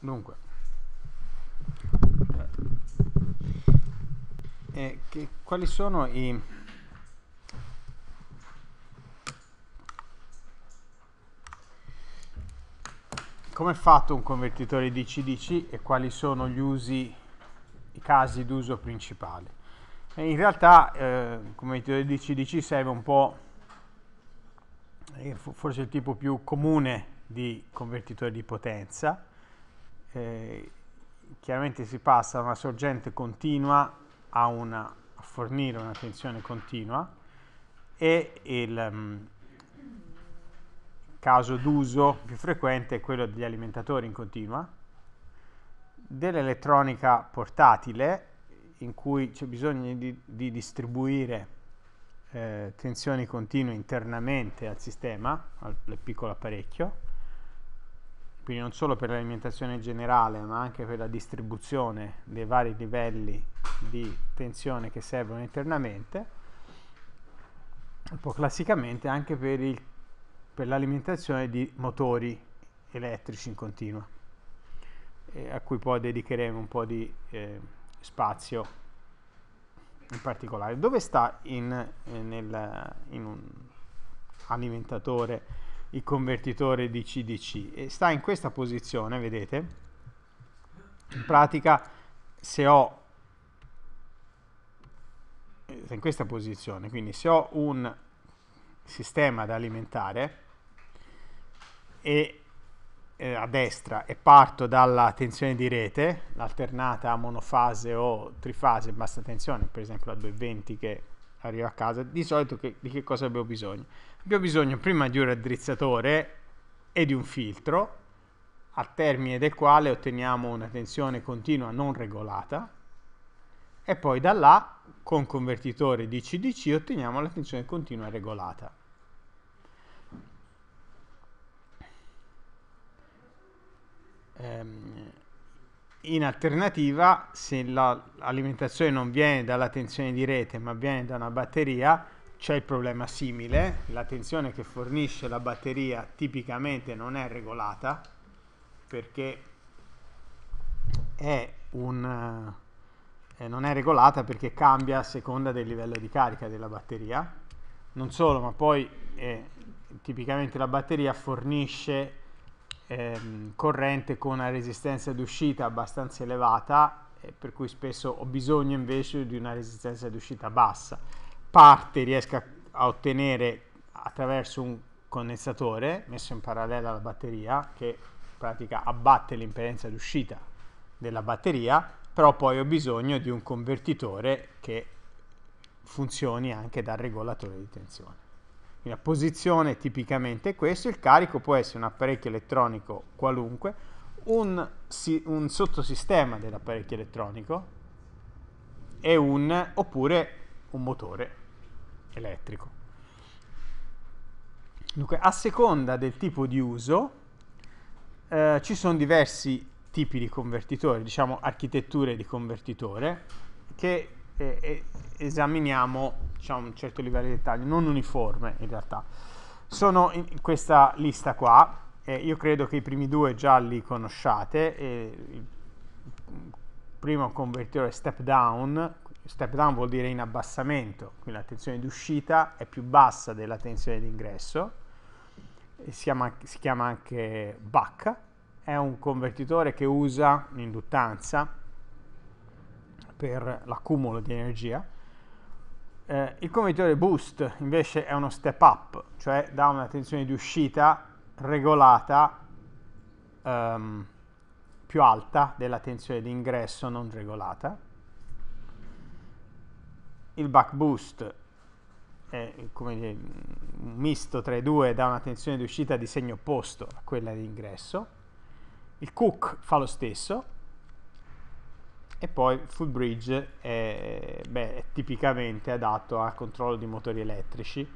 Dunque, eh, che, quali sono i... Come è fatto un convertitore DC-DC e quali sono gli usi, i casi d'uso principali? Eh, in realtà eh, il convertitore DC-DC serve un po', eh, forse il tipo più comune di convertitore di potenza, eh, chiaramente si passa da una sorgente continua a, una, a fornire una tensione continua e il um, caso d'uso più frequente è quello degli alimentatori in continua, dell'elettronica portatile in cui c'è bisogno di, di distribuire eh, tensioni continue internamente al sistema, al, al piccolo apparecchio, quindi non solo per l'alimentazione generale ma anche per la distribuzione dei vari livelli di tensione che servono internamente, un po' classicamente anche per, il, per l'alimentazione di motori elettrici in continua, eh, a cui poi dedicheremo un po' di eh, spazio in particolare. Dove sta in, eh, nel, in un alimentatore? il convertitore DC DC e sta in questa posizione, vedete? In pratica se ho in questa posizione, quindi se ho un sistema da alimentare e eh, a destra e parto dalla tensione di rete, l'alternata monofase o trifase, bassa tensione, per esempio la 220 che arriva a casa, di solito che, di che cosa abbiamo bisogno? abbiamo bisogno prima di un raddrizzatore e di un filtro, a termine del quale otteniamo una tensione continua non regolata, e poi da là, con convertitore di CDC, otteniamo la tensione continua regolata. Ehm, in alternativa, se l'alimentazione non viene dalla tensione di rete ma viene da una batteria, c'è il problema simile, la tensione che fornisce la batteria tipicamente non è regolata perché è un, eh, non è regolata perché cambia a seconda del livello di carica della batteria. Non solo, ma poi eh, tipicamente la batteria fornisce ehm, corrente con una resistenza d'uscita abbastanza elevata, eh, per cui spesso ho bisogno invece di una resistenza d'uscita bassa parte riesca a ottenere attraverso un condensatore messo in parallela alla batteria che in pratica abbatte l'impedenza d'uscita della batteria, però poi ho bisogno di un convertitore che funzioni anche da regolatore di tensione. La posizione tipicamente è questo, il carico può essere un apparecchio elettronico qualunque, un, un sottosistema dell'apparecchio elettronico e un, oppure un motore elettrico. Dunque, a seconda del tipo di uso, eh, ci sono diversi tipi di convertitore, diciamo architetture di convertitore, che eh, eh esaminiamo diciamo, a un certo livello di dettaglio, non uniforme in realtà. Sono in questa lista qua, eh, io credo che i primi due già li conosciate, il primo convertitore step down, step down vuol dire in abbassamento, quindi la tensione di uscita è più bassa della tensione d'ingresso, ingresso, si chiama, si chiama anche buck, è un convertitore che usa l'induttanza per l'accumulo di energia. Eh, il convertitore boost invece è uno step up, cioè dà una tensione di uscita regolata um, più alta della tensione d'ingresso non regolata il back boost è dire, un misto tra i due dà una tensione di uscita di segno opposto a quella di ingresso, il cook fa lo stesso e poi il full bridge è, beh, è tipicamente adatto al controllo di motori elettrici,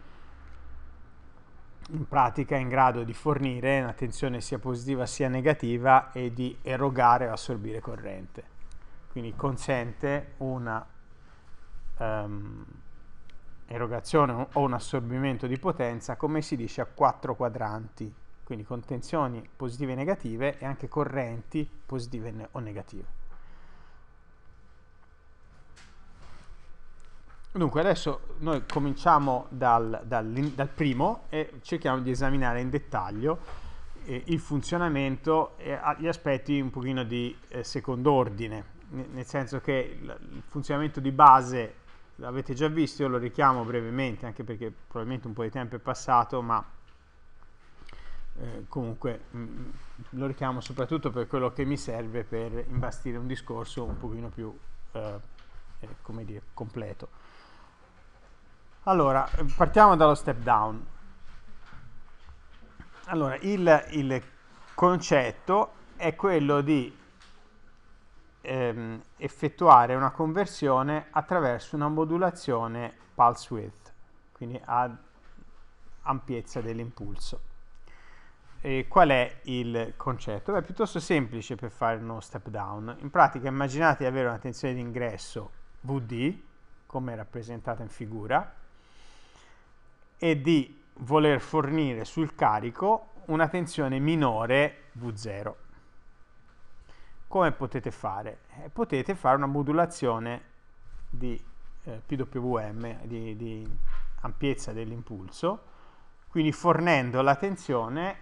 in pratica è in grado di fornire una tensione sia positiva sia negativa e di erogare o assorbire corrente. Quindi consente una um, erogazione o un assorbimento di potenza, come si dice, a quattro quadranti, quindi con tensioni positive e negative e anche correnti positive o negative. Dunque adesso noi cominciamo dal, dal, dal, primo e cerchiamo di esaminare in dettaglio eh, il funzionamento e ah, gli aspetti un pochino di eh, secondo ordine, nel senso che il funzionamento di base l'avete già visto, io lo richiamo brevemente anche perché probabilmente un po' di tempo è passato, ma eh, comunque mh, mm, mm, lo richiamo soprattutto per quello che mi serve per imbastire un discorso un pochino più eh, eh come dire, completo. Allora, partiamo dallo step down. Allora, il, il concetto è quello di ehm, effettuare una conversione attraverso una modulazione pulse width, quindi ad ampiezza dell'impulso. E qual è il concetto? Beh, è piuttosto semplice per fare uno step down. In pratica immaginate di avere una tensione d'ingresso VD, come rappresentata in figura, e di voler fornire sul carico una tensione minore V0 come potete fare? Eh, potete fare una modulazione di eh, PWM, di, di ampiezza dell'impulso, quindi fornendo la tensione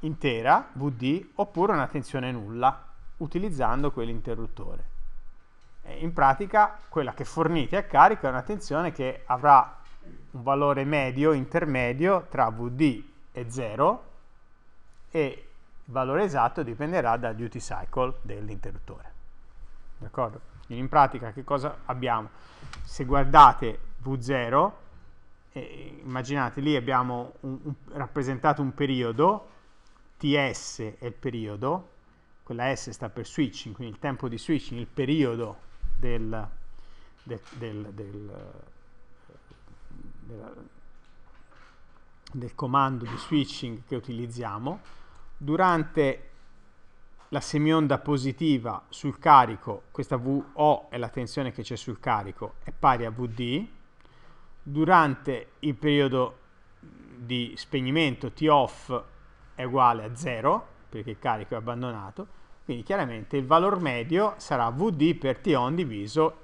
intera, VD, oppure una tensione nulla, utilizzando quell'interruttore. In pratica quella che fornite a carico è una tensione che avrà un valore medio, intermedio, tra VD e 0 e il valore esatto dipenderà dal duty cycle dell'interruttore. D'accordo? Quindi in pratica che cosa abbiamo? Se guardate V0, eh, immaginate lì abbiamo un, un, rappresentato un periodo, TS è il periodo, quella S sta per switching, quindi il tempo di switching, il periodo del, del, del, del, del comando di switching che utilizziamo, durante la semionda positiva sul carico, questa VO è la tensione che c'è sul carico, è pari a VD, durante il periodo di spegnimento T off è uguale a 0, perché il carico è abbandonato, quindi chiaramente il valore medio sarà VD per T on diviso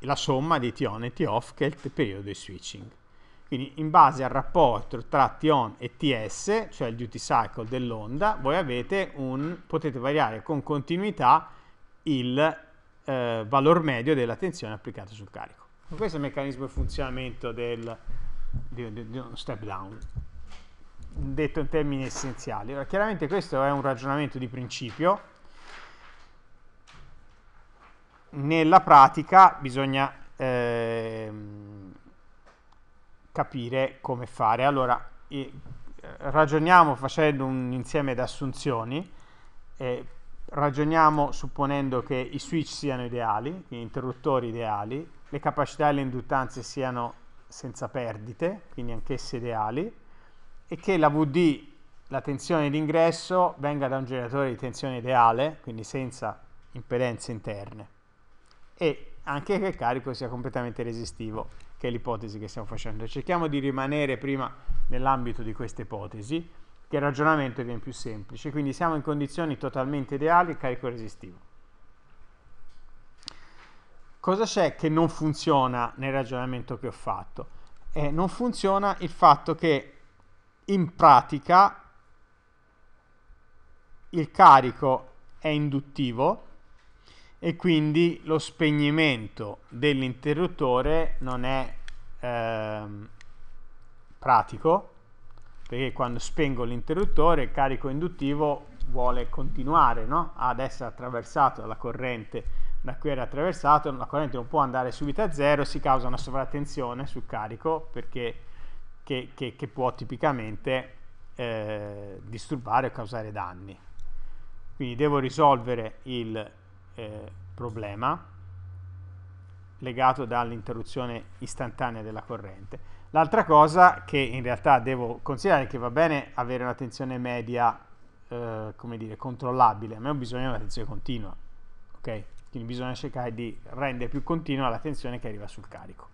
la somma di T on e T off, che è il periodo di switching. Quindi in base al rapporto tra T on e ts, cioè il duty cycle dell'onda, voi avete un, potete variare con continuità il eh, valore medio della tensione applicata sul carico. Questo è il meccanismo di funzionamento del, di, di, di uno step down, detto in termini essenziali. Ora, chiaramente questo è un ragionamento di principio, nella pratica bisogna eh, capire come fare. Allora, eh, ragioniamo facendo un insieme di assunzioni, eh, ragioniamo supponendo che i switch siano ideali, gli interruttori ideali, le capacità e le induttanze siano senza perdite, quindi anch'esse ideali, e che la VD, la tensione d'ingresso, venga da un generatore di tensione ideale, quindi senza impedenze interne, e anche che il carico sia completamente resistivo che è l'ipotesi che stiamo facendo. Cerchiamo di rimanere prima nell'ambito di questa ipotesi, che il ragionamento viene più semplice, quindi siamo in condizioni totalmente ideali, carico resistivo. Cosa c'è che non funziona nel ragionamento che ho fatto? Eh, non funziona il fatto che in pratica il carico è induttivo, e quindi lo spegnimento dell'interruttore non è ehm, pratico perché quando spengo l'interruttore il carico induttivo vuole continuare no? ad essere attraversato dalla corrente da cui era attraversato, la corrente non può andare subito a zero, si causa una sovratensione sul carico perché, che, che, che può tipicamente eh, disturbare o causare danni. Quindi devo risolvere il eh, problema legato dall'interruzione istantanea della corrente. L'altra cosa che in realtà devo considerare è che va bene avere una tensione media, eh, come dire, controllabile, ma ho bisogno di una tensione continua, ok? Quindi bisogna cercare di rendere più continua la tensione che arriva sul carico.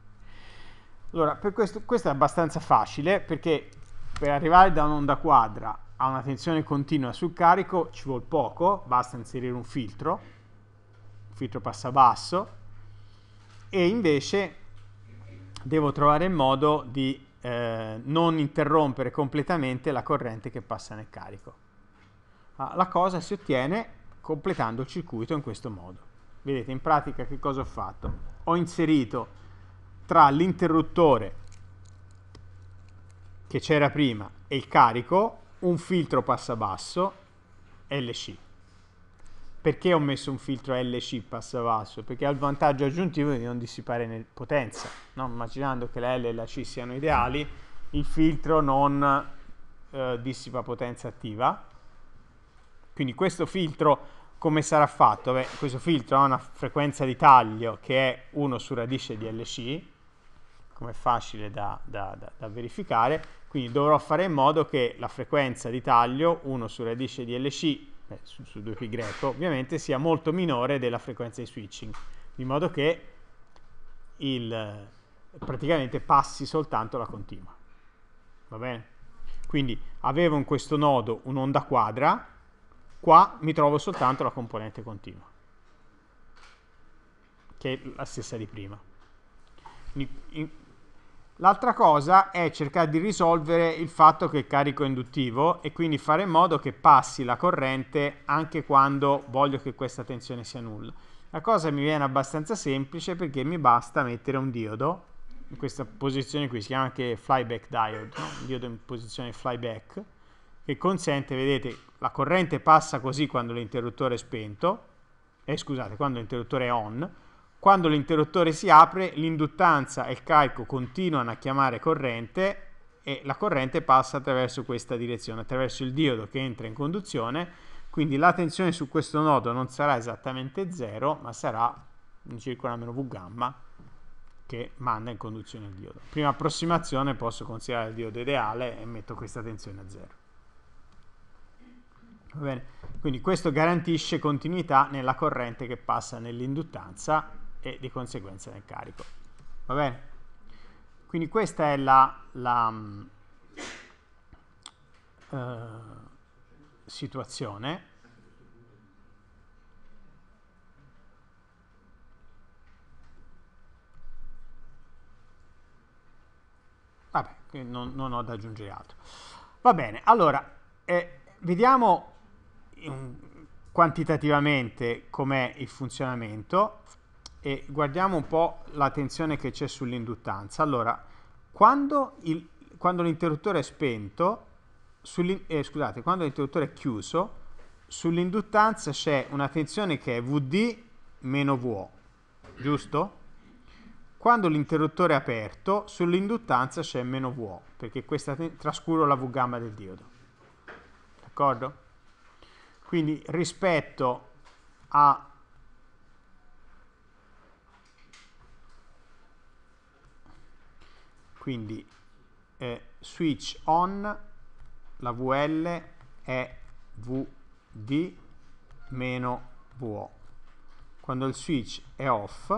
Allora, questo, questo è abbastanza facile perché per arrivare da un'onda quadra a una tensione continua sul carico ci vuole poco, basta inserire un filtro filtro passa basso e invece devo trovare il modo di eh, non interrompere completamente la corrente che passa nel carico. Ah, la cosa si ottiene completando il circuito in questo modo. Vedete in pratica che cosa ho fatto? Ho inserito tra l'interruttore che c'era prima e il carico un filtro passa basso LC perché ho messo un filtro LC passo basso? Perché ha il vantaggio aggiuntivo di non dissipare potenza, no? immaginando che la L e la C siano ideali, il filtro non eh, dissipa potenza attiva. Quindi questo filtro come sarà fatto? Beh, questo filtro ha una frequenza di taglio che è 1 su radice di LC, come è facile da, da, da, da, verificare, quindi dovrò fare in modo che la frequenza di taglio 1 su radice di LC eh, su, su 2π ovviamente sia molto minore della frequenza di switching, in modo che il, praticamente passi soltanto la continua. Va bene? Quindi avevo in questo nodo un'onda quadra, qua mi trovo soltanto la componente continua, che è la stessa di prima. In, in, L'altra cosa è cercare di risolvere il fatto che il carico è induttivo e quindi fare in modo che passi la corrente anche quando voglio che questa tensione sia nulla. La cosa mi viene abbastanza semplice perché mi basta mettere un diodo in questa posizione qui, si chiama anche flyback diode, no? un diodo in posizione flyback, che consente, vedete, la corrente passa così quando l'interruttore è spento, eh, scusate, quando l'interruttore è on, quando l'interruttore si apre, l'induttanza e il carico continuano a chiamare corrente e la corrente passa attraverso questa direzione, attraverso il diodo che entra in conduzione, quindi la tensione su questo nodo non sarà esattamente 0, ma sarà un a meno V gamma che manda in conduzione il diodo. Prima approssimazione posso considerare il diodo ideale e metto questa tensione a 0. Quindi questo garantisce continuità nella corrente che passa nell'induttanza e di conseguenza nel carico. Va bene? Quindi questa è la, la mm, eh, situazione. Vabbè, non, non, ho da aggiungere altro. Va bene, allora, eh, vediamo mm, quantitativamente com'è il funzionamento e guardiamo un po' la tensione che c'è sull'induttanza. Allora, quando, l'interruttore è spento, eh, scusate, quando l'interruttore è chiuso, sull'induttanza c'è una tensione che è VD meno VO, giusto? Quando l'interruttore è aperto, sull'induttanza c'è meno VO, perché questa trascuro la V gamma del diodo. D'accordo? Quindi rispetto a quindi eh, switch on la VL è VD meno VO quando il switch è off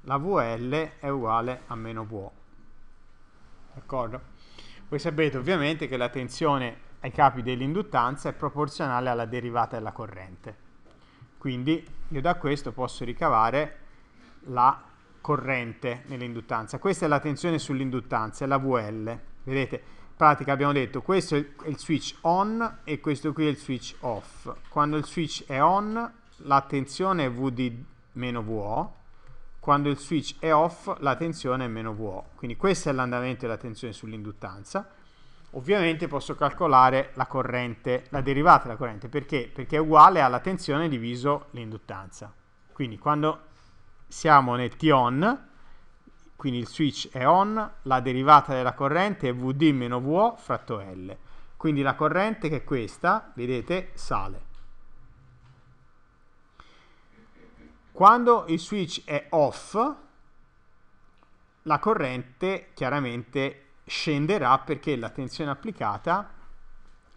la VL è uguale a meno VO d'accordo? voi sapete ovviamente che la tensione ai capi dell'induttanza è proporzionale alla derivata della corrente quindi io da questo posso ricavare la corrente nell'induttanza. Questa è la tensione sull'induttanza, è la VL. Vedete, in pratica abbiamo detto questo è il switch on e questo qui è il switch off. Quando il switch è on, la tensione è VD-VO, quando il switch è off la tensione è meno VO. Quindi questo è l'andamento della tensione sull'induttanza. Ovviamente posso calcolare la corrente, la derivata della corrente, perché? Perché è uguale alla tensione diviso l'induttanza. Quindi quando siamo nel T-ON, quindi il switch è on, la derivata della corrente è Vd Vo fratto L. Quindi la corrente che è questa, vedete, sale. Quando il switch è off, la corrente chiaramente scenderà perché la tensione applicata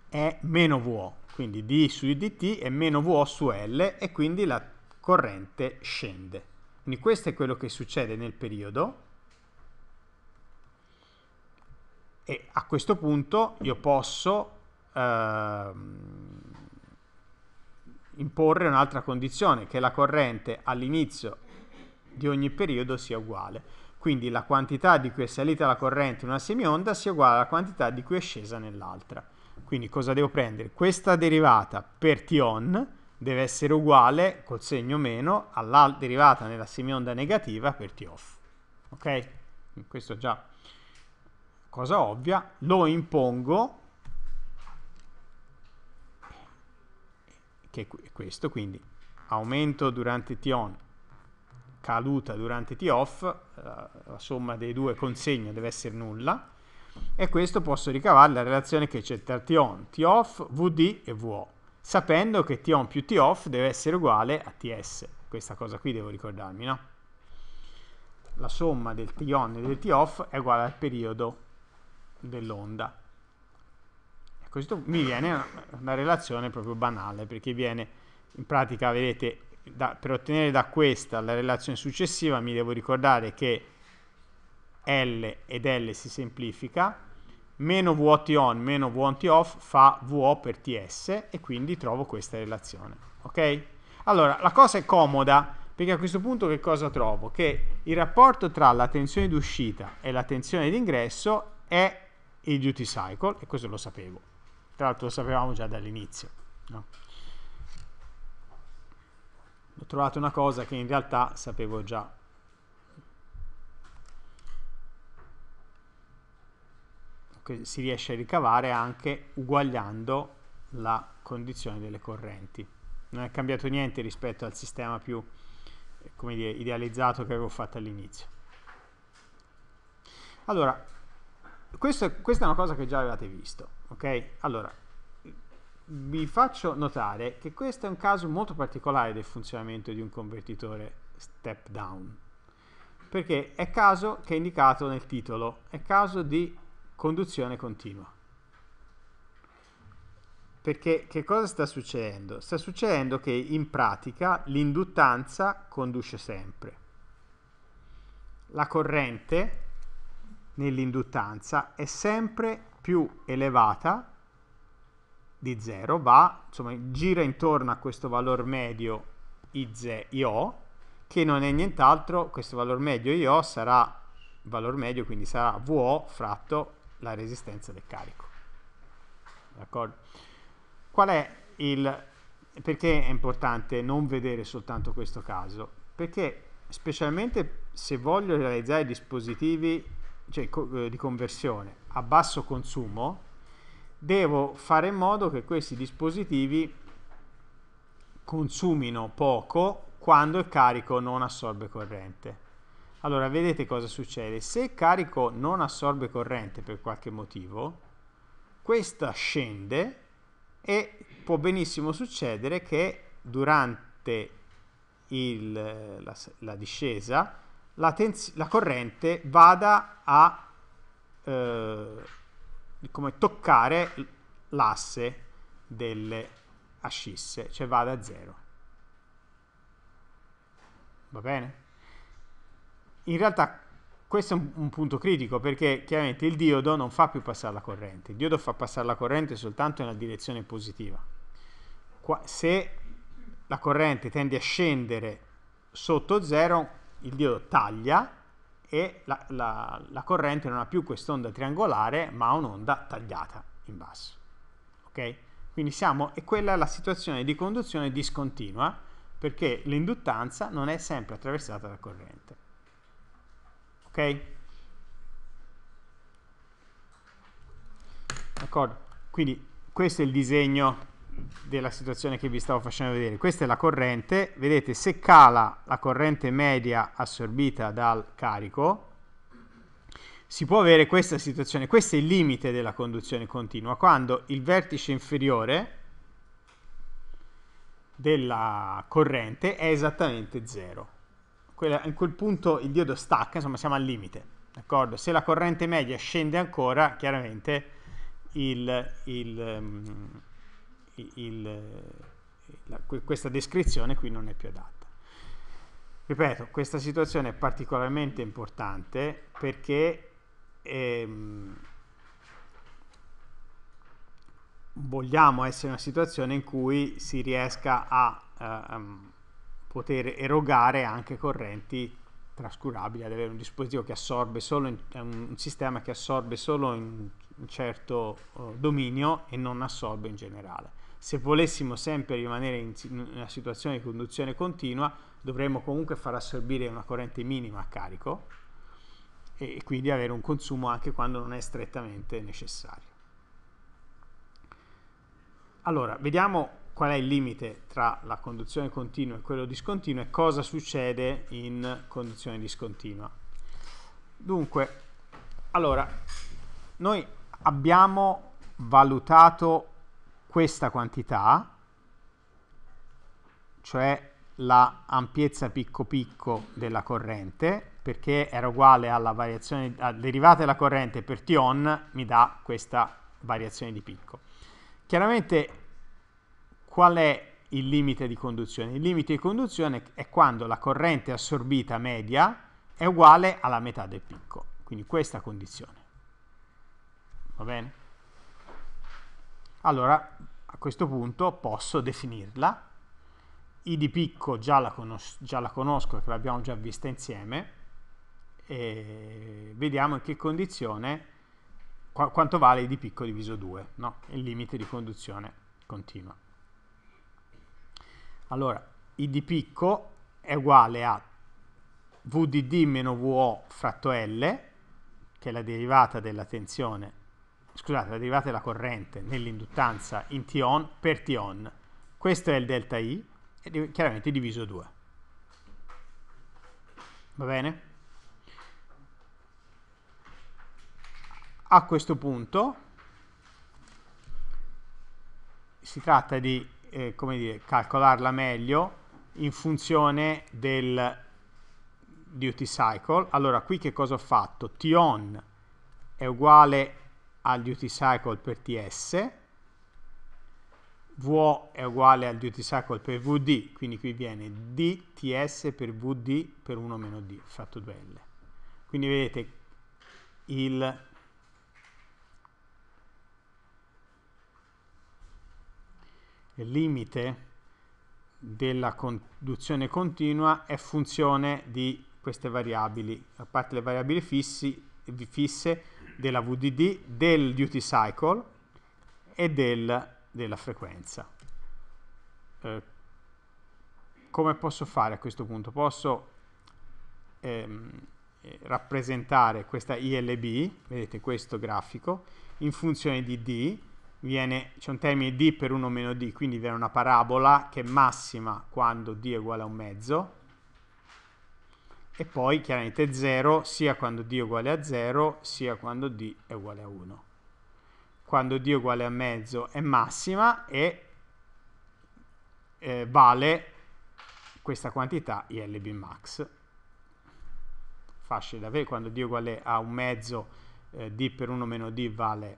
è meno VO, quindi D su dt è meno VO su L e quindi la corrente scende. Quindi questo è quello che succede nel periodo e a questo punto io posso eh, imporre un'altra condizione che la corrente all'inizio di ogni periodo sia uguale. Quindi la quantità di cui è salita la corrente in una semionda sia uguale alla quantità di cui è scesa nell'altra. Quindi cosa devo prendere? Questa derivata per T on deve essere uguale col segno meno alla derivata nella semionda negativa per t off. Ok? Questo è già cosa ovvia. Lo impongo, che è questo, quindi aumento durante t on, caduta durante t off, eh, la somma dei due consegna deve essere nulla, e questo posso ricavare la relazione che c'è tra t on, t off, vd e vo sapendo che t on più t off deve essere uguale a ts. Questa cosa qui devo ricordarmi, no? La somma del t on e del t off è uguale al periodo dell'onda. E questo mi viene una relazione proprio banale, perché viene, in pratica, vedete, da, per ottenere da questa la relazione successiva mi devo ricordare che L ed L si semplifica, meno vuoti on meno vuoti off fa VO per TS e quindi trovo questa relazione. Ok? Allora, la cosa è comoda perché a questo punto che cosa trovo? Che il rapporto tra la tensione d'uscita e la tensione d'ingresso è il duty cycle e questo lo sapevo. Tra l'altro lo sapevamo già dall'inizio. No? Ho trovato una cosa che in realtà sapevo già si riesce a ricavare anche uguagliando la condizione delle correnti. Non è cambiato niente rispetto al sistema più dire, idealizzato che avevo fatto all'inizio. Allora, questo, questa è una cosa che già avevate visto, ok? Allora, vi faccio notare che questo è un caso molto particolare del funzionamento di un convertitore step down, perché è caso che è indicato nel titolo, è caso di conduzione continua. Perché che cosa sta succedendo? Sta succedendo che in pratica l'induttanza conduce sempre. La corrente nell'induttanza è sempre più elevata di 0, va, insomma, gira intorno a questo valore medio IZ, IO, che non è nient'altro, questo valore medio IO sarà valore medio, quindi sarà VO fratto la resistenza del carico. D'accordo? Qual è il... perché è importante non vedere soltanto questo caso? Perché specialmente se voglio realizzare dispositivi cioè, eh, di conversione a basso consumo, devo fare in modo che questi dispositivi consumino poco quando il carico non assorbe corrente. Allora, vedete cosa succede. Se il carico non assorbe corrente per qualche motivo, questa scende e può benissimo succedere che durante il, la, la, discesa la, la, corrente vada a eh, come toccare l'asse delle ascisse, cioè vada a zero. Va bene? in realtà questo è un, un, punto critico perché chiaramente il diodo non fa più passare la corrente, il diodo fa passare la corrente soltanto nella direzione positiva. Qua, se la corrente tende a scendere sotto zero, il diodo taglia e la, la, la corrente non ha più quest'onda triangolare ma ha un'onda tagliata in basso. Okay? Quindi siamo, e quella è la situazione di conduzione discontinua perché l'induttanza non è sempre attraversata da corrente ok? D'accordo? Quindi questo è il disegno della situazione che vi stavo facendo vedere. Questa è la corrente, vedete se cala la corrente media assorbita dal carico, si può avere questa situazione, questo è il limite della conduzione continua, quando il vertice inferiore della corrente è esattamente 0 quella, in quel punto il diodo stacca, insomma siamo al limite. Se la corrente media scende ancora, chiaramente il, il, ehm, il, la, questa descrizione qui non è più adatta. Ripeto, questa situazione è particolarmente importante perché ehm, vogliamo essere in una situazione in cui si riesca a... Ehm, poter erogare anche correnti trascurabili, ad avere un dispositivo che assorbe solo in, un sistema che assorbe solo in un certo uh, dominio e non assorbe in generale. Se volessimo sempre rimanere in, in una situazione di conduzione continua, dovremmo comunque far assorbire una corrente minima a carico e, e quindi avere un consumo anche quando non è strettamente necessario. Allora, vediamo qual è il limite tra la conduzione continua e quello discontinuo e cosa succede in conduzione discontinua. Dunque, allora, noi abbiamo valutato questa quantità, cioè la ampiezza picco picco della corrente, perché era uguale alla variazione derivata della corrente per tion mi dà questa variazione di picco. Chiaramente qual è il limite di conduzione? Il limite di conduzione è quando la corrente assorbita media è uguale alla metà del picco, quindi questa condizione. Va bene? Allora, a questo punto posso definirla. I di picco già la, conos già la conosco perché l'abbiamo già vista insieme. E vediamo in che condizione, qu quanto vale I di picco diviso 2, no? il limite di conduzione continua. Allora, i di picco è uguale a vdd meno vo fratto L, che è la derivata della tensione, scusate, la derivata della corrente nell'induttanza in T-on per T-on. Questo è il delta I, e chiaramente diviso 2. Va bene? A questo punto si tratta di eh, come dire, calcolarla meglio in funzione del duty cycle. Allora, qui che cosa ho fatto? tion è uguale al duty cycle per ts, v è uguale al duty cycle per vd, quindi qui viene dts per vd per 1 d, fratto 2l. Quindi vedete il limite della conduzione continua è funzione di queste variabili, a parte le variabili fissi, fisse della VDD, del duty cycle e del, della frequenza. Eh, come posso fare a questo punto? Posso ehm, rappresentare questa ILB, vedete questo grafico, in funzione di D, viene, c'è un termine d per 1 meno d, quindi viene una parabola che è massima quando d è uguale a un mezzo, e poi chiaramente 0 sia quando d è uguale a 0 sia quando d è uguale a 1. Quando d è uguale a mezzo è massima e eh, vale questa quantità ILB max. Facile da vedere, quando d è uguale a un mezzo eh, d per 1 meno d vale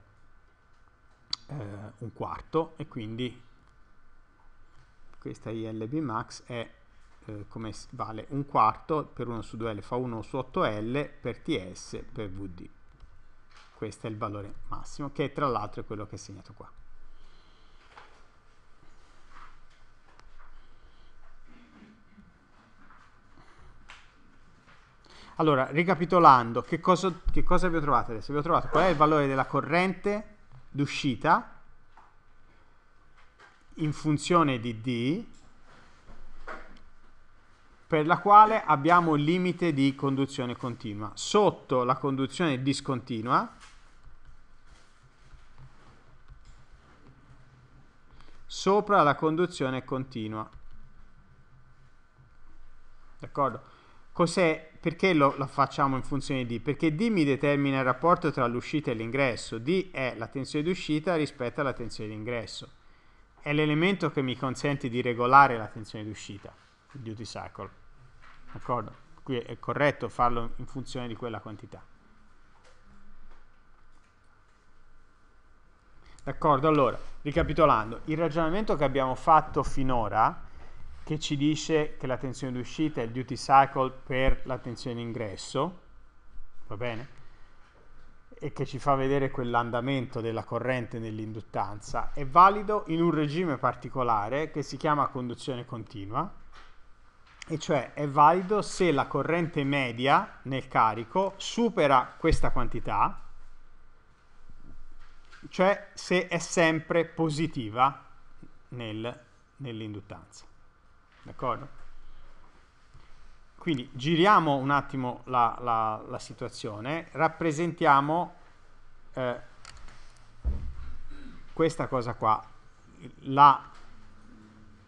eh, un quarto e quindi questa ILB max è eh, come vale un quarto per 1 su 2L fa 1 su 8L per TS per VD questo è il valore massimo che tra l'altro è quello che è segnato qua Allora, ricapitolando, che cosa, che cosa abbiamo trovato adesso? Abbiamo trovato qual è il valore della corrente d'uscita in funzione di D per la quale abbiamo il limite di conduzione continua. Sotto la conduzione discontinua sopra la conduzione continua. D'accordo? cos'è, perché lo, lo, facciamo in funzione di? D? Perché D mi determina il rapporto tra l'uscita e l'ingresso, D è la tensione d'uscita rispetto alla tensione d'ingresso. è l'elemento che mi consente di regolare la tensione d'uscita, il duty cycle, d'accordo? Qui è corretto farlo in funzione di quella quantità. D'accordo, allora, ricapitolando, il ragionamento che abbiamo fatto finora che ci dice che la tensione d'uscita è il duty cycle per la tensione ingresso, va bene? E che ci fa vedere quell'andamento della corrente nell'induttanza, è valido in un regime particolare che si chiama conduzione continua, e cioè è valido se la corrente media nel carico supera questa quantità, cioè se è sempre positiva nel, nell'induttanza d'accordo? Quindi giriamo un attimo la, la, la situazione, rappresentiamo eh, questa cosa qua, la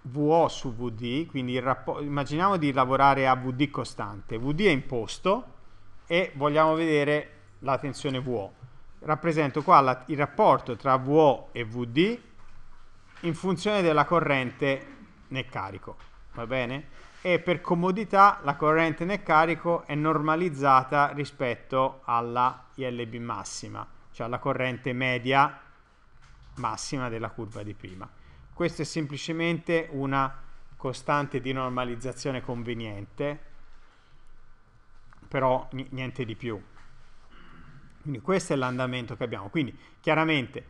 VO su VD, quindi immaginiamo di lavorare a VD costante, VD è imposto e vogliamo vedere la tensione VO. Rappresento qua la, il rapporto tra VO e VD in funzione della corrente nel carico va bene? E per comodità la corrente nel carico è normalizzata rispetto alla ILB massima, cioè alla corrente media massima della curva di prima. Questa è semplicemente una costante di normalizzazione conveniente, però niente di più. Quindi questo è l'andamento che abbiamo. Quindi chiaramente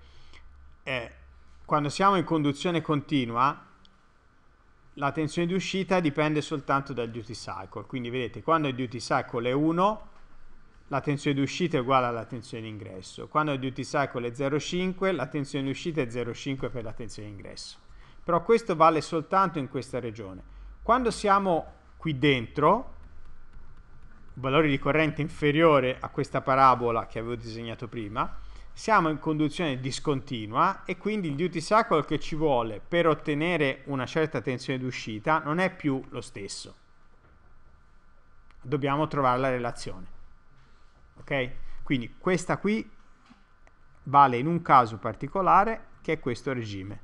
eh, quando siamo in conduzione continua la tensione di uscita dipende soltanto dal duty cycle, quindi vedete quando il duty cycle è 1 la tensione di uscita è uguale alla tensione di ingresso, quando il duty cycle è 0,5 la tensione di uscita è 0,5 per la tensione di ingresso, però questo vale soltanto in questa regione. Quando siamo qui dentro, valori di corrente inferiore a questa parabola che avevo disegnato prima, siamo in conduzione discontinua e quindi il duty cycle che ci vuole per ottenere una certa tensione d'uscita non è più lo stesso. Dobbiamo trovare la relazione. Ok? Quindi questa qui vale in un caso particolare che è questo regime.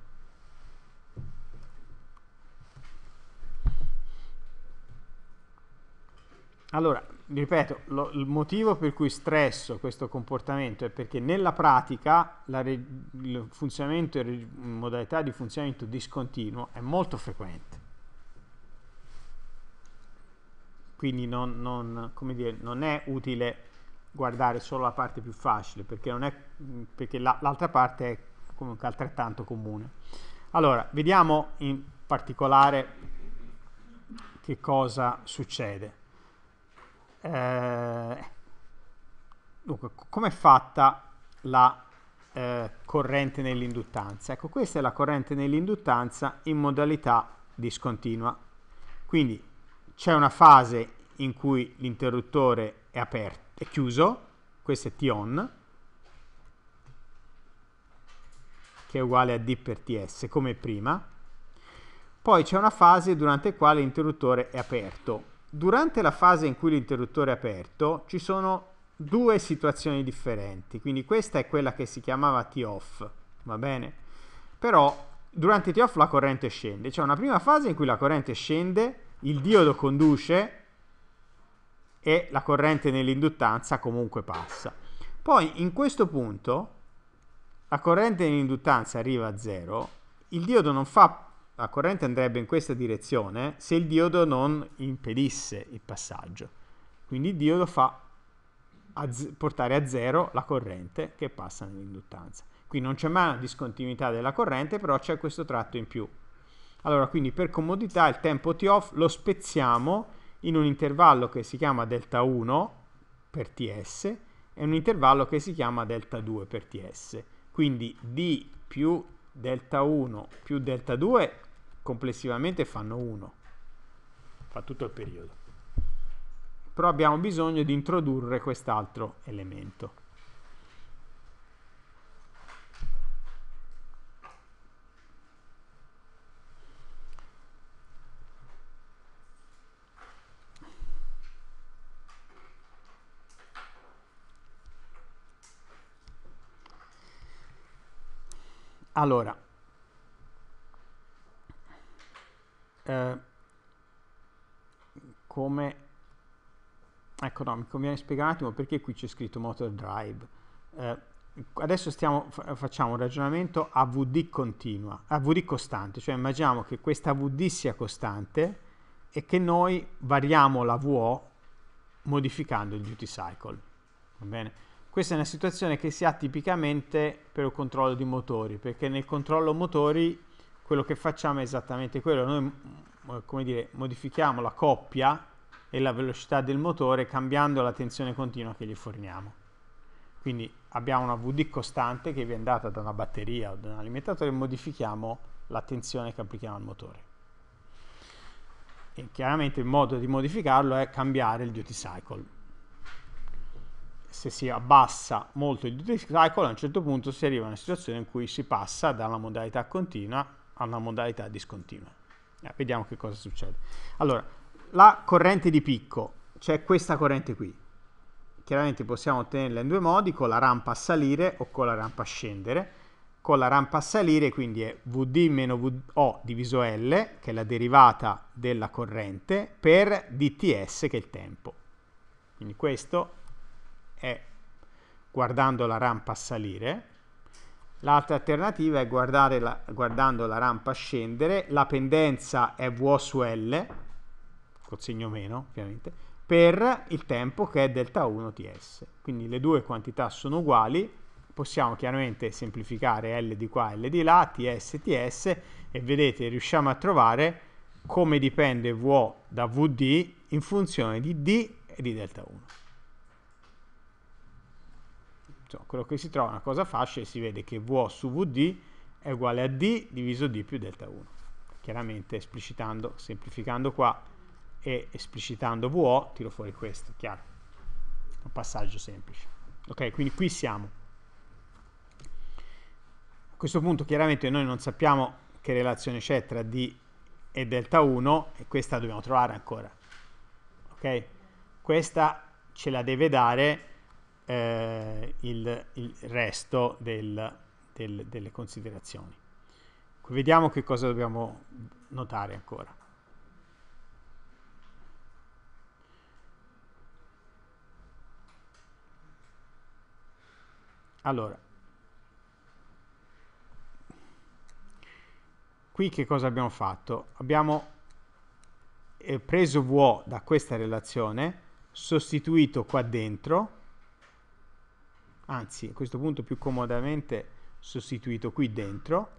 Allora, ripeto, lo, il motivo per cui stresso questo comportamento è perché nella pratica il funzionamento e modalità di funzionamento discontinuo è molto frequente. Quindi non, non, dire, non è utile guardare solo la parte più facile, perché, l'altra la, parte è comunque altrettanto comune. Allora, vediamo in particolare che cosa succede eh, dunque, com'è fatta la eh, corrente nell'induttanza? Ecco, questa è la corrente nell'induttanza in modalità discontinua. Quindi c'è una fase in cui l'interruttore è aperto, è chiuso, questo è T-on, che è uguale a D per TS, come prima. Poi c'è una fase durante la quale l'interruttore è aperto, durante la fase in cui l'interruttore è aperto ci sono due situazioni differenti, quindi questa è quella che si chiamava T-off, va bene? Però durante T-off la corrente scende, c'è una prima fase in cui la corrente scende, il diodo conduce e la corrente nell'induttanza comunque passa. Poi in questo punto la corrente nell'induttanza arriva a zero il diodo non fa la corrente andrebbe in questa direzione se il diodo non impedisse il passaggio. Quindi il diodo fa a portare a zero la corrente che passa nell'induttanza. Qui non c'è mai una discontinuità della corrente, però c'è questo tratto in più. Allora, quindi per comodità il tempo T off lo spezziamo in un intervallo che si chiama delta 1 per Ts e un intervallo che si chiama delta 2 per Ts. Quindi D più delta 1 più delta 2 complessivamente fanno uno. Fa tutto il periodo. Però abbiamo bisogno di introdurre quest'altro elemento. Allora, Eh, come ecco no mi conviene spiegare un attimo perché qui c'è scritto motor drive eh, adesso stiamo, facciamo un ragionamento a VD continua a VD costante cioè immaginiamo che questa VD sia costante e che noi variamo la VO modificando il duty cycle va bene questa è una situazione che si ha tipicamente per il controllo di motori, perché nel controllo motori quello che facciamo è esattamente quello, noi mm, eh, come dire, modifichiamo la coppia e la velocità del motore cambiando la tensione continua che gli forniamo. Quindi abbiamo una VD costante che viene data da una batteria o da un alimentatore e modifichiamo la tensione che applichiamo al motore. E chiaramente il modo di modificarlo è cambiare il duty cycle. Se si abbassa molto il duty cycle, a un certo punto si arriva a una situazione in cui si passa dalla modalità continua a una modalità discontinua. Eh, vediamo che cosa succede. Allora, la corrente di picco, cioè questa corrente qui. Chiaramente possiamo ottenerla in due modi, con la rampa a salire o con la rampa a scendere. Con la rampa a salire quindi è Vd meno VO diviso L, che è la derivata della corrente, per dTs, che è il tempo. Quindi questo è, guardando la rampa a salire, L'altra alternativa è la, guardando la rampa scendere, la pendenza è V su L, col segno meno ovviamente, per il tempo che è delta 1 Ts. Quindi le due quantità sono uguali, possiamo chiaramente semplificare L di qua, e L di là, TS, TS, e vedete riusciamo a trovare come dipende VO da VD in funzione di D e di delta 1 cioè, quello che si trova è una cosa fascia e si vede che V su VD è uguale a D diviso D più delta 1. Chiaramente esplicitando, semplificando qua e esplicitando VO tiro fuori questo, chiaro? Un passaggio semplice. Ok, quindi qui siamo. A questo punto chiaramente noi non sappiamo che relazione c'è tra D e delta 1 e questa dobbiamo trovare ancora. Ok? Questa ce la deve dare eh, il, il, resto del, del, delle considerazioni. vediamo che cosa dobbiamo notare ancora. Allora, qui che cosa abbiamo fatto? Abbiamo eh, preso V da questa relazione, sostituito qua dentro, anzi a questo punto più comodamente sostituito qui dentro,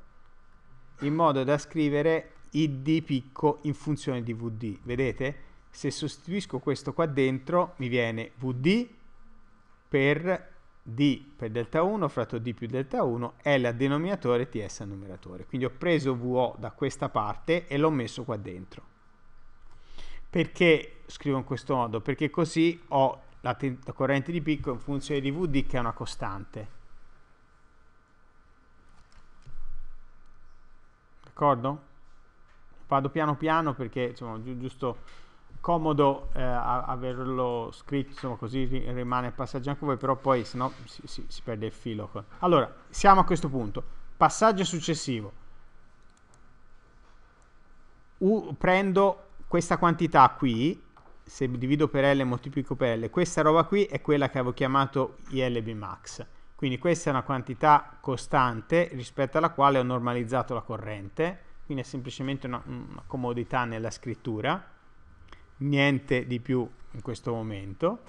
in modo da scrivere id picco in funzione di vd. Vedete? Se sostituisco questo qua dentro mi viene vd per d per delta 1 fratto d più delta 1 è la denominatore ts al numeratore. Quindi ho preso vo da questa parte e l'ho messo qua dentro. Perché scrivo in questo modo? Perché così ho la, la corrente di picco in funzione di Vd che è una costante. D'accordo? Vado piano piano perché insomma, gi giusto comodo eh, averlo scritto, insomma, così rimane il passaggio anche voi, però poi se no si, si, si perde il filo. Allora, siamo a questo punto. Passaggio successivo. U, prendo questa quantità qui se divido per L e moltiplico per L, questa roba qui è quella che avevo chiamato ILB max. Quindi questa è una quantità costante rispetto alla quale ho normalizzato la corrente, quindi è semplicemente una, una comodità nella scrittura, niente di più in questo momento.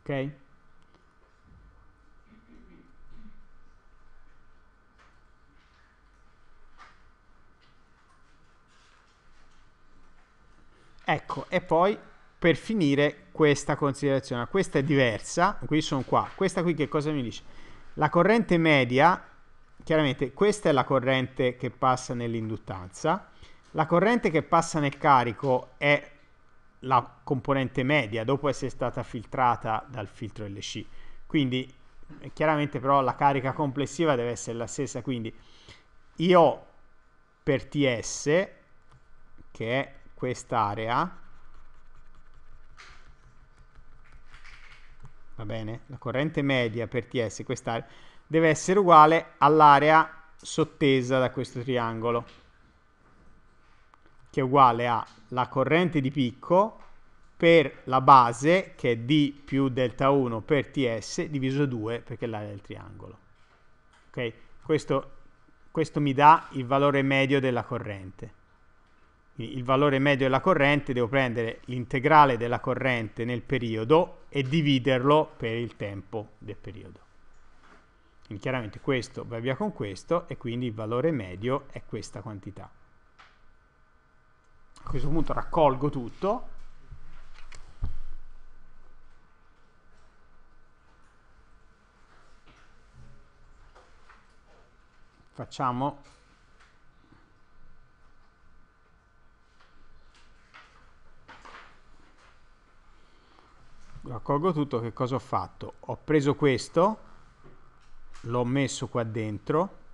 Okay. Ecco, e poi per finire questa considerazione, ah, questa è diversa, qui sono qua, questa qui che cosa mi dice? La corrente media, chiaramente questa è la corrente che passa nell'induttanza, la corrente che passa nel carico è la componente media dopo essere stata filtrata dal filtro LC, quindi eh, chiaramente però la carica complessiva deve essere la stessa, quindi io per TS, che è quest'area, va bene, la corrente media per TS, quest'area, deve essere uguale all'area sottesa da questo triangolo, che è uguale alla corrente di picco per la base, che è D più delta 1 per TS, diviso 2, perché è l'area del triangolo. Ok? Questo, questo mi dà il valore medio della corrente il valore medio della corrente, devo prendere l'integrale della corrente nel periodo e dividerlo per il tempo del periodo. Quindi chiaramente questo va via con questo e quindi il valore medio è questa quantità. A questo punto raccolgo tutto. Facciamo raccolgo tutto, che cosa ho fatto? Ho preso questo, l'ho messo qua dentro,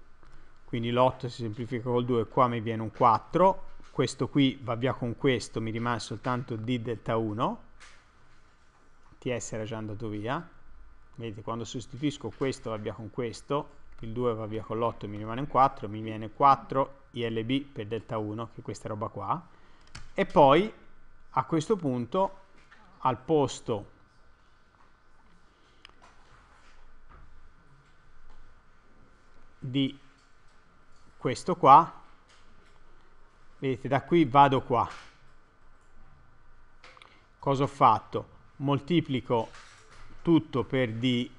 quindi l'8 si semplifica col 2, qua mi viene un 4, questo qui va via con questo, mi rimane soltanto d delta 1, ts era già andato via, vedete quando sostituisco questo va via con questo, il 2 va via con l'8 mi rimane un 4, mi viene 4 ILB per delta 1, che è questa roba qua, e poi a questo punto al posto di questo qua, vedete da qui vado qua, cosa ho fatto? Moltiplico tutto per d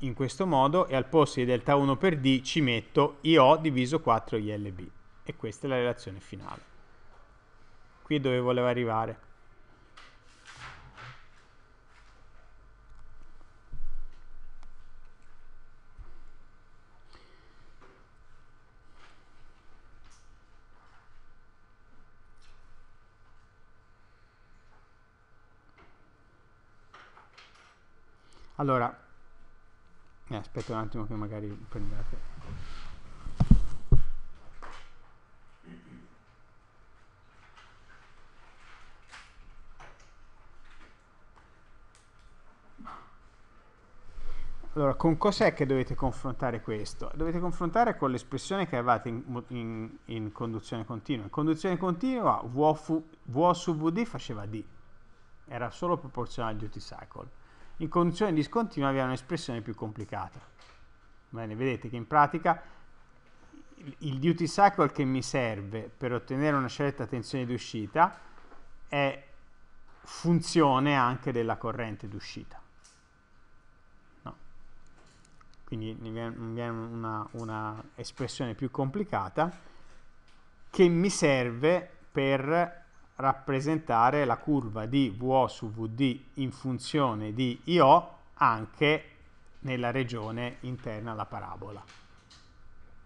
in questo modo e al posto di delta 1 per d ci metto IO diviso 4 ILB e questa è la relazione finale. Qui dove volevo arrivare. Allora, eh, aspetta un attimo che magari prendete. Allora, con cos'è che dovete confrontare questo? Dovete confrontare con l'espressione che avevate in, in, in, conduzione continua. In conduzione continua V, fu, v su VD faceva D, era solo proporzionale al duty cycle in condizione discontinua vi è un'espressione più complicata. Bene, vedete che in pratica il duty cycle che mi serve per ottenere una certa tensione d'uscita è funzione anche della corrente d'uscita. No. Quindi mi viene una, una espressione più complicata che mi serve per rappresentare la curva di VO su VD in funzione di IO anche nella regione interna alla parabola.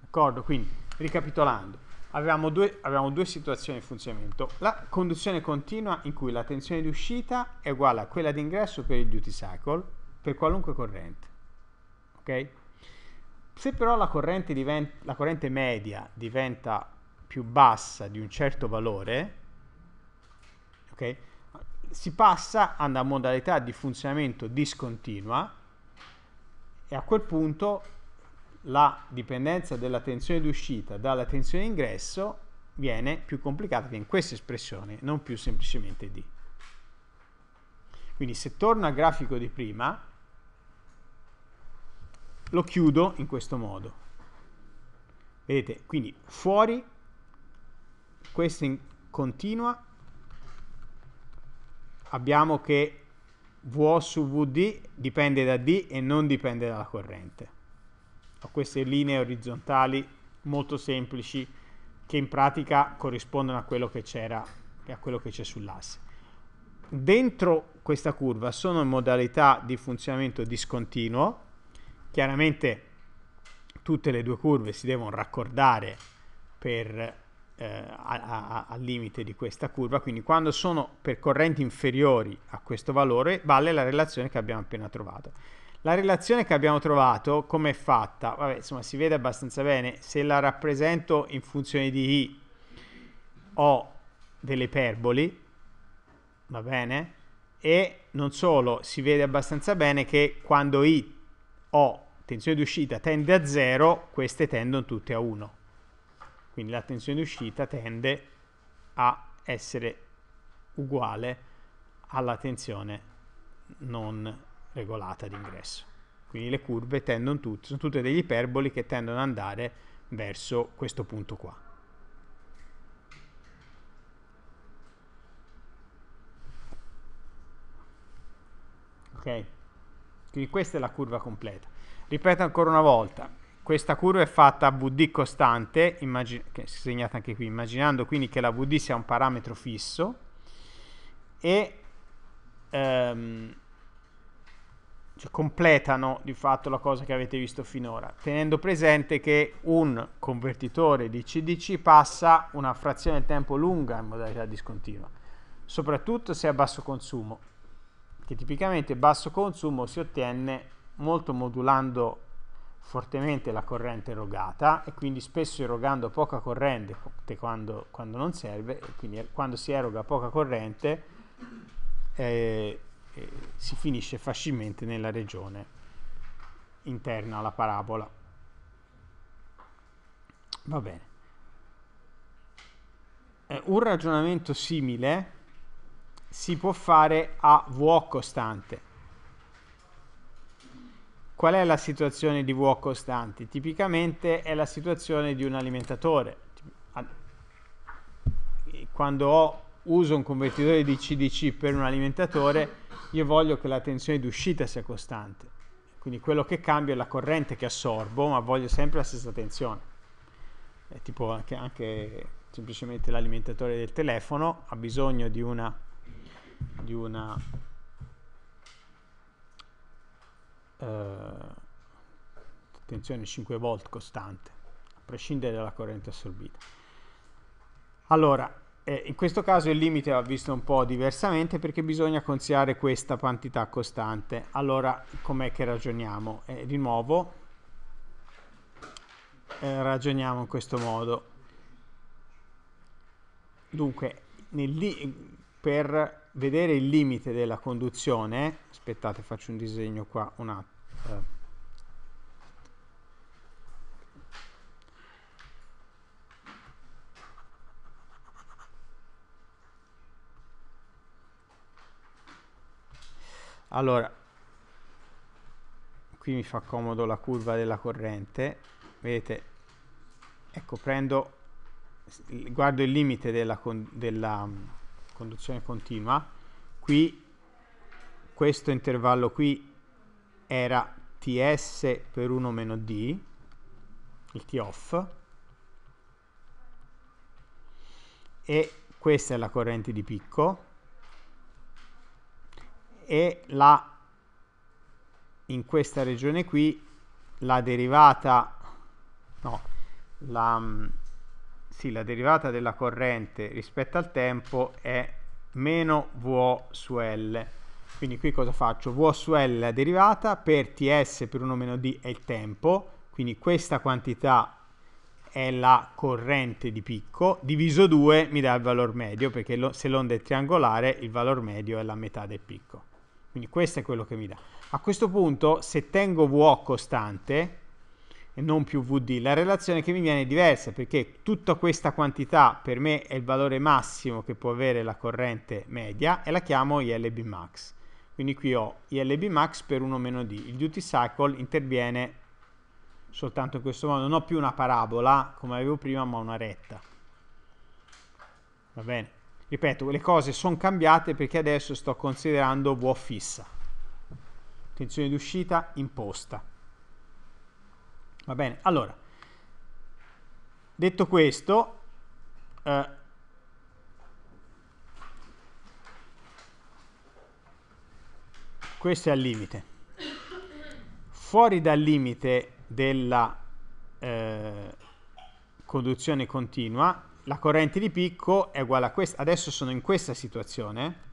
D'accordo? Quindi, ricapitolando, avevamo due, avevamo due situazioni di funzionamento. La conduzione continua in cui la tensione di uscita è uguale a quella di ingresso per il duty cycle per qualunque corrente. Ok? Se però la corrente, diventa, la corrente media diventa più bassa di un certo valore, ok? Si passa a una modalità di funzionamento discontinua e a quel punto la dipendenza della tensione d'uscita dalla tensione d'ingresso viene più complicata che in questa espressione, non più semplicemente D. Quindi se torno al grafico di prima, lo chiudo in questo modo. Vedete, quindi fuori, questa in continua, abbiamo che V su VD dipende da D e non dipende dalla corrente. Ho queste linee orizzontali molto semplici che in pratica corrispondono a quello che c'è sull'asse. Dentro questa curva sono in modalità di funzionamento discontinuo, chiaramente tutte le due curve si devono raccordare per eh, a, a, al limite di questa curva, quindi quando sono per correnti inferiori a questo valore vale la relazione che abbiamo appena trovato. La relazione che abbiamo trovato come è fatta? Vabbè, insomma, si vede abbastanza bene. Se la rappresento in funzione di i ho delle iperboli, va bene? E non solo, si vede abbastanza bene che quando i ho tensione di uscita tende a 0, queste tendono tutte a 1. Quindi la tensione di uscita tende a essere uguale alla tensione non regolata d'ingresso. Quindi le curve tendono tutte, sono tutte degli iperboli che tendono ad andare verso questo punto qua. Ok? Quindi questa è la curva completa. Ripeto ancora una volta, questa curva è fatta a VD costante, che segnata anche qui, immaginando quindi che la VD sia un parametro fisso, e ehm, cioè completano di fatto la cosa che avete visto finora, tenendo presente che un convertitore di CDC passa una frazione di tempo lunga in modalità discontinua, soprattutto se a basso consumo, che tipicamente basso consumo si ottiene molto modulando fortemente la corrente erogata e quindi spesso erogando poca corrente quando, quando non serve, quindi er-, quando si eroga poca corrente eh, eh, si finisce facilmente nella regione interna alla parabola. Va bene. Eh, un ragionamento simile si può fare a vuoto costante Qual è la situazione di VO costante? Tipicamente è la situazione di un alimentatore. Quando ho, uso un convertitore di CDC per un alimentatore, io voglio che la tensione d'uscita sia costante. Quindi quello che cambia è la corrente che assorbo, ma voglio sempre la stessa tensione. È tipo anche, anche semplicemente l'alimentatore del telefono ha bisogno di una, di una attenzione eh, 5 volt costante a prescindere dalla corrente assorbita allora eh, in questo caso il limite va visto un po' diversamente perché bisogna considerare questa quantità costante allora com'è che ragioniamo? Eh, di nuovo eh, ragioniamo in questo modo dunque nel, per vedere il limite della conduzione, aspettate faccio un disegno qua un attimo, eh. Allora, qui mi fa comodo la curva della corrente, vedete, ecco prendo, guardo il limite della, della conduzione continua, qui questo intervallo qui era ts per 1 meno d, il t off, e questa è la corrente di picco, e la, in questa regione qui la derivata, no, la, mm, sì, la derivata della corrente rispetto al tempo è meno V su L. Quindi qui cosa faccio? V su L è la derivata, per Ts per 1 meno D è il tempo, quindi questa quantità è la corrente di picco, diviso 2 mi dà il valore medio, perché lo, se l'onda è triangolare il valore medio è la metà del picco. Quindi questo è quello che mi dà. A questo punto, se tengo V costante, e non più VD. La relazione che mi viene è diversa perché tutta questa quantità per me è il valore massimo che può avere la corrente media e la chiamo ILB max. Quindi qui ho ILB max per 1 D. Il duty cycle interviene soltanto in questo modo. Non ho più una parabola come avevo prima ma una retta. Va bene? Ripeto, le cose sono cambiate perché adesso sto considerando VO fissa. Tensione d'uscita imposta. Va bene, allora, detto questo, eh, questo è al limite. Fuori dal limite della eh, conduzione continua, la corrente di picco è uguale a questa. Adesso sono in questa situazione,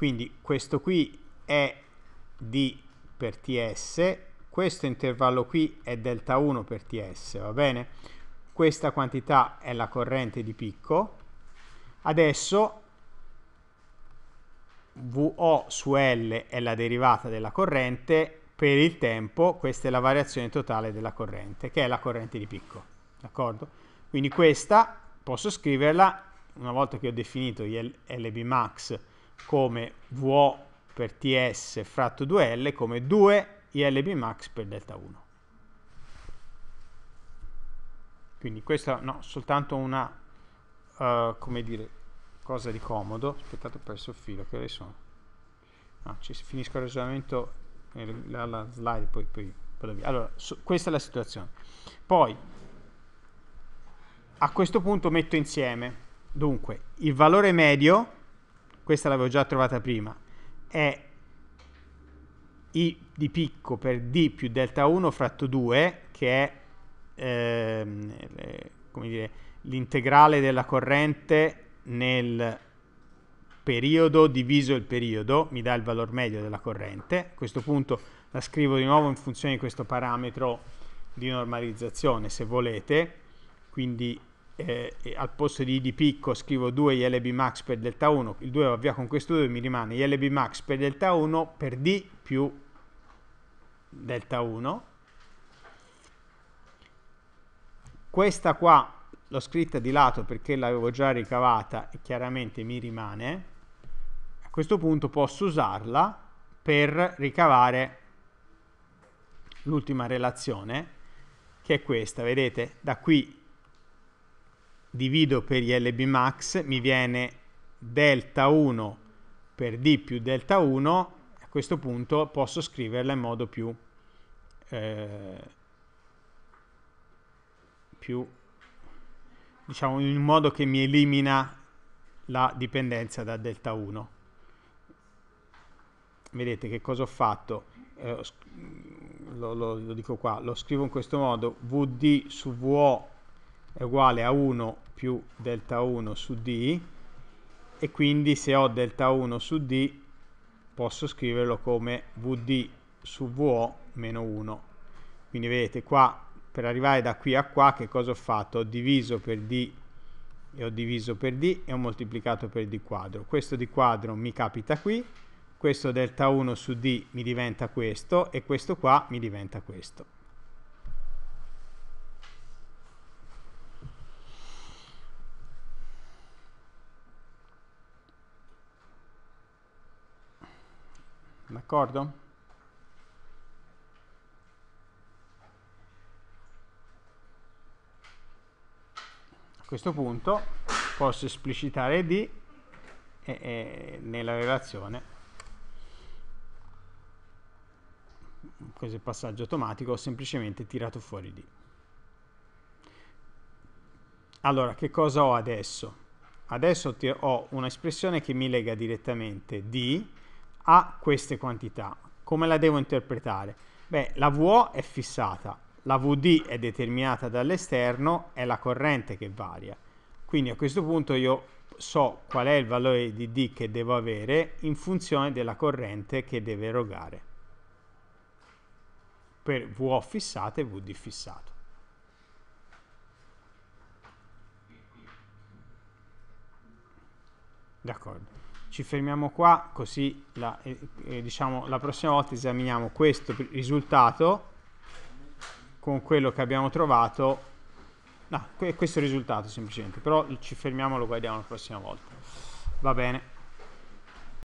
Quindi questo qui è d per ts, questo intervallo qui è delta 1 per ts, va bene? Questa quantità è la corrente di picco. Adesso VO su L è la derivata della corrente, per il tempo questa è la variazione totale della corrente, che è la corrente di picco, d'accordo? Quindi questa posso scriverla, una volta che ho definito gli LB max come VO per TS fratto 2L come 2 ILB max per delta 1. Quindi questa no, soltanto una, uh, come dire, cosa di comodo. Aspettate, ho perso il filo, che ore sono? No, ci finisco il ragionamento alla eh, slide, poi, poi vado via. Allora, so, questa è la situazione. Poi, a questo punto metto insieme, dunque, il valore medio questa l'avevo già trovata prima, è i di picco per d più delta 1 fratto 2, che è ehm, eh, dire, l'integrale della corrente nel periodo diviso il periodo, mi dà il valore medio della corrente. A questo punto la scrivo di nuovo in funzione di questo parametro di normalizzazione, se volete. Quindi eh, al posto di di picco scrivo 2 ILB max per delta 1, il 2 va via con questo 2 mi rimane ILB max per delta 1 per D più delta 1. Questa qua l'ho scritta di lato perché l'avevo già ricavata e chiaramente mi rimane. A questo punto posso usarla per ricavare l'ultima relazione che è questa, vedete da qui divido per gli LB max, mi viene delta 1 per D più delta 1, a questo punto posso scriverla in modo più, eh, più diciamo in modo che mi elimina la dipendenza da delta 1. Vedete che cosa ho fatto? Eh, lo, lo, lo, dico qua, lo scrivo in questo modo, VD su VO è uguale a 1 più delta 1 su d e quindi se ho delta 1 su d posso scriverlo come vd su vo meno 1 quindi vedete qua per arrivare da qui a qua che cosa ho fatto? ho diviso per d e ho diviso per d e ho moltiplicato per d quadro questo d quadro mi capita qui questo delta 1 su d mi diventa questo e questo qua mi diventa questo d'accordo? A questo punto posso esplicitare D e, e nella relazione questo è il passaggio automatico ho semplicemente tirato fuori D allora che cosa ho adesso? adesso ho un'espressione che mi lega direttamente D ha queste quantità. Come la devo interpretare? Beh, la VO è fissata, la VD è determinata dall'esterno, è la corrente che varia. Quindi a questo punto io so qual è il valore di D che devo avere in funzione della corrente che deve erogare per VO fissata e VD fissato. D'accordo ci fermiamo qua, così la, eh, eh, diciamo, la prossima volta esaminiamo questo risultato con quello che abbiamo trovato, no, questo risultato semplicemente, però ci fermiamo e lo guardiamo la prossima volta. Va bene.